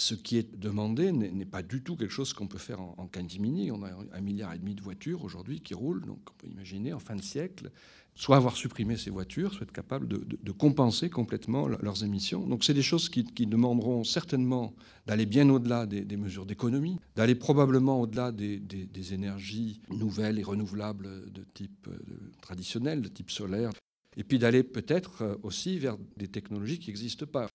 ce qui est demandé n'est pas du tout quelque chose qu'on peut faire en, en On a un milliard et demi de voitures aujourd'hui qui roulent, donc on peut imaginer en fin de siècle, soit avoir supprimé ces voitures, soit être capable de, compenser complètement leurs émissions. Donc c'est des choses qui, demanderont certainement d'aller bien au-delà des, mesures d'économie, d'aller probablement au-delà des, des, énergies nouvelles et renouvelables de type euh, traditionnel, de type solaire, et puis d'aller peut-être euh, aussi vers des technologies qui n'existent pas.